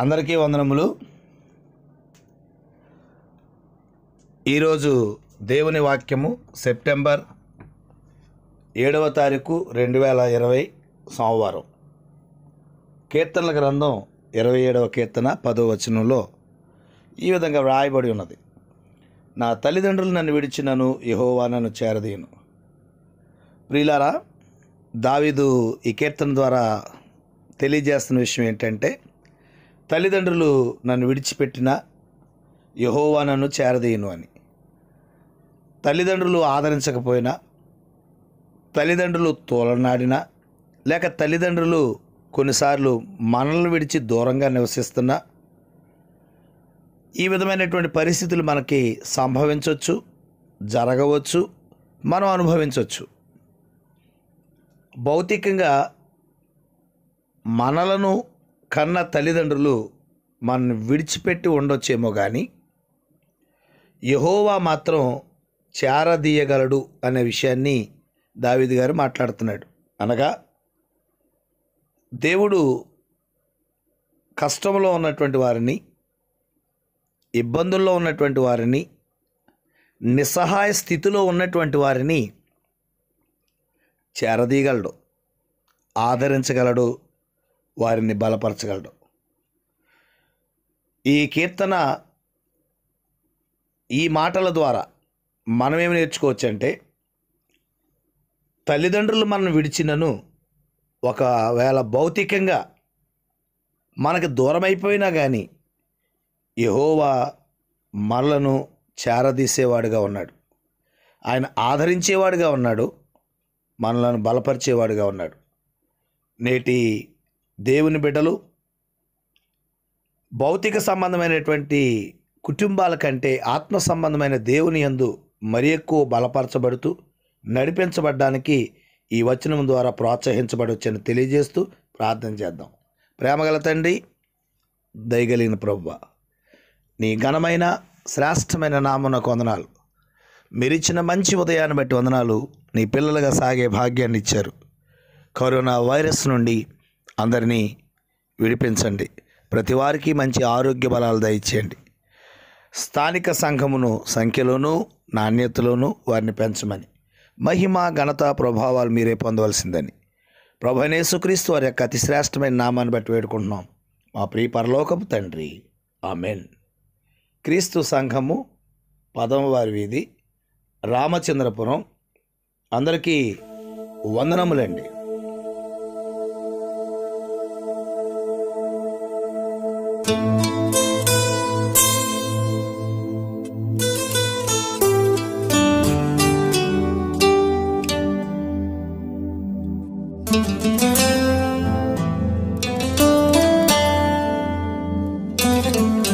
అందరికీ వందనములు ఈరోజు దేవుని వాక్యము సెప్టెంబర్ ఏడవ తారీఖు రెండు వేల ఇరవై సోమవారం కీర్తనల గ్రంథం ఇరవై ఏడవ కీర్తన పదో వచనంలో ఈ విధంగా వ్రాయబడి ఉన్నది నా తల్లిదండ్రులు నన్ను విడిచి నన్ను యహోవా నన్ను చేరదీయను ప్రియులారా దావీదు ఈ కీర్తన ద్వారా తెలియజేస్తున్న విషయం ఏంటంటే తల్లిదండ్రులు నన్ను విడిచిపెట్టినా యహోవా నన్ను చేరదేయను అని తల్లిదండ్రులు ఆదరించకపోయినా తల్లిదండ్రులు తోలనాడినా లేక తల్లిదండ్రులు కొన్నిసార్లు మనల్ని విడిచి దూరంగా నివసిస్తున్నా ఈ విధమైనటువంటి పరిస్థితులు మనకి సంభవించవచ్చు జరగవచ్చు మనం అనుభవించవచ్చు భౌతికంగా మనలను కన్న తల్లిదండ్రులు మనని విడిచిపెట్టి ఉండొచ్చేమో కానీ యహోవా మాత్రం చేరదీయగలడు అనే విషయాన్ని దావిది గారు మాట్లాడుతున్నాడు అనగా దేవుడు కష్టంలో ఉన్నటువంటి వారిని ఇబ్బందుల్లో ఉన్నటువంటి వారిని నిస్సహాయ స్థితిలో ఉన్నటువంటి వారిని చేరదీయగలడు ఆదరించగలడు వారిని బలపరచగలడు ఈ కీర్తన ఈ మాటల ద్వారా మనమేమి నేర్చుకోవచ్చంటే తల్లిదండ్రులు మనం విడిచినను ఒకవేళ భౌతికంగా మనకు దూరం అయిపోయినా కానీ యహోవా మనలను చేరదీసేవాడుగా ఉన్నాడు ఆయన ఆదరించేవాడుగా ఉన్నాడు మనలను బలపరిచేవాడుగా ఉన్నాడు నేటి దేవుని బిడ్డలు భౌతిక సంబంధమైనటువంటి కుటుంబాల కంటే ఆత్మ సంబంధమైన దేవుని యందు మరి ఎక్కువ బలపరచబడుతూ నడిపించబడ్డానికి ఈ వచనం ద్వారా ప్రోత్సహించబడవచ్చని తెలియజేస్తూ ప్రార్థన చేద్దాం ప్రేమగల తండ్రి దయగలిగిన ప్రభువ నీ ఘనమైన శ్రేష్టమైన నామన కొందనాలు మీరిచ్చిన మంచి ఉదయాన్ని బట్టి వందనాలు నీ పిల్లలుగా సాగే భాగ్యాన్ని ఇచ్చారు కరోనా వైరస్ నుండి అందరినీ విడిపించండి ప్రతివారికి మంచి ఆరోగ్య బలాలు దయచేయండి స్థానిక సంఘమును సంఖ్యలోనూ నాణ్యతలోనూ వారిని పెంచమని మహిమ ఘనత ప్రభావాలు మీరే పొందవలసిందని ప్రభనేసుక్రీస్తు వారి యొక్క అతి శ్రేష్టమైన నామాన్ని బట్టి వేడుకుంటున్నాం మా ప్రియ పరలోకపు తండ్రి ఆమెన్ క్రీస్తు సంఘము పదమవారి వీధి రామచంద్రపురం అందరికీ వందనములండి Thank you.